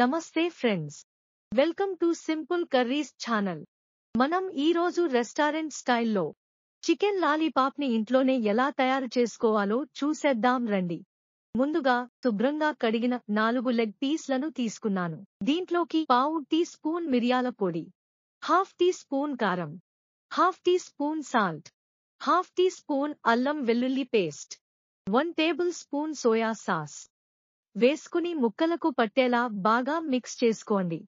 నమస్తే friends welcome to simple curries channel మనం ఈరోజు రెస్టారెంట్ స్టైల్లో చికెన్ లాలీపాప్ ని ఇంట్లోనే ఎలా తయారు చేసుకోవాలో చూసేద్దాం రండి ముందుగా శుభ్రంగా కడిగిన నాలుగు లెగ్ పీస్లను తీసుకున్నాను దీంట్లోకి పావు టీ స్పూన్ మిరియాల పొడి హాఫ్ టీ స్పూన్ కారం half teaspoon salt half teaspoon అల్లం వెల్లుల్లి paste one tablespoon soya sauce వేసుకుని ముక్కలకు పట్టేలా బాగా మిక్స్ చేసుకోండి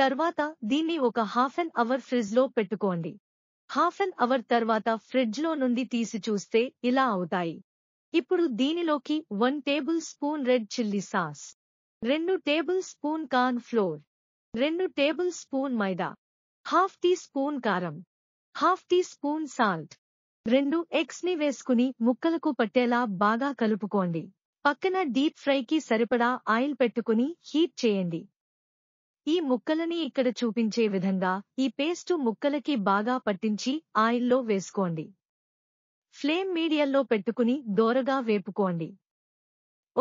తర్వాత దీన్ని ఒక హాఫ్ అన్ అవర్ ఫ్రిడ్జ్లో పెట్టుకోండి హాఫ్ అన్ అవర్ తర్వాత ఫ్రిడ్జ్లో నుండి తీసి చూస్తే ఇలా అవుతాయి ఇప్పుడు దీనిలోకి one tablespoon red chilli sauce రెండు టేబుల్ స్పూన్ కార్న్ ఫ్లోర్ రెండు టేబుల్ స్పూన్ మైదా హాఫ్ టీ స్పూన్ కారం హాఫ్ టీ స్పూన్ సాల్ట్ రెండు ఎగ్స్ ని వేసుకుని ముక్కలకు పట్టేలా బాగా కలుపుకోండి పక్కన డీప్ ఫ్రైకి సరిపడా ఆయిల్ పెట్టుకుని హీట్ చేయండి ఈ ముక్కలని ఇక్కడ చూపించే విధంగా ఈ పేస్టు ముక్కలకి బాగా పట్టించి ఆయిల్లో వేసుకోండి ఫ్లేమ్ మీడియల్లో పెట్టుకుని దోరగా వేపుకోండి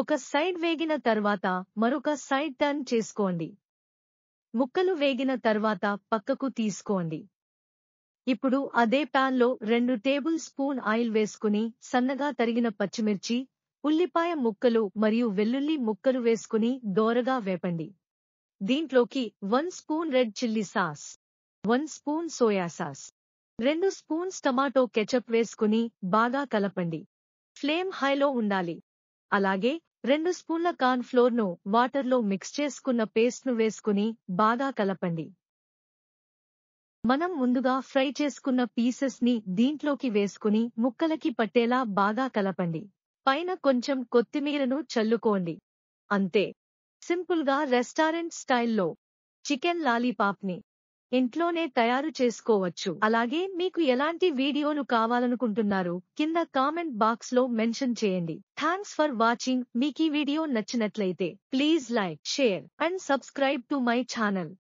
ఒక సైడ్ వేగిన తర్వాత మరొక సైడ్ టర్న్ చేసుకోండి ముక్కలు వేగిన తర్వాత పక్కకు తీసుకోండి ఇప్పుడు అదే ప్యాన్లో రెండు టేబుల్ స్పూన్ ఆయిల్ వేసుకుని సన్నగా తరిగిన పచ్చిమిర్చి ఉల్లిపాయ ముక్కలు మరియు వెల్లుల్లి ముక్కలు వేసుకుని దోరగా వేపండి దీంట్లోకి one spoon red chilli sauce one spoon soya sauce రెండు స్పూన్స్ టమాటో కెచప్ వేసుకుని బాగా కలపండి ఫ్లేమ్ హైలో ఉండాలి అలాగే రెండు స్పూన్ల వాటర్ వాటర్లో మిక్స్ చేసుకున్న పేస్ట్ను వేసుకుని బాగా కలపండి మనం ముందుగా ఫ్రై చేసుకున్న పీసెస్ ని దీంట్లోకి వేసుకుని ముక్కలకి పట్టేలా బాగా కలపండి పైన కొంచెం కొత్తిమీరను చల్లుకోండి అంతే సింపుల్గా రెస్టారెంట్ స్టైల్లో చికెన్ లాలీపాప్ని ఇంట్లోనే తయారు చేసుకోవచ్చు అలాగే మీకు ఎలాంటి వీడియోలు కావాలనుకుంటున్నారు కింద కామెంట్ బాక్స్ లో మెన్షన్ చేయండి థ్యాంక్స్ ఫర్ వాచింగ్ మీకు ఈ వీడియో నచ్చినట్లయితే please like share and subscribe to my channel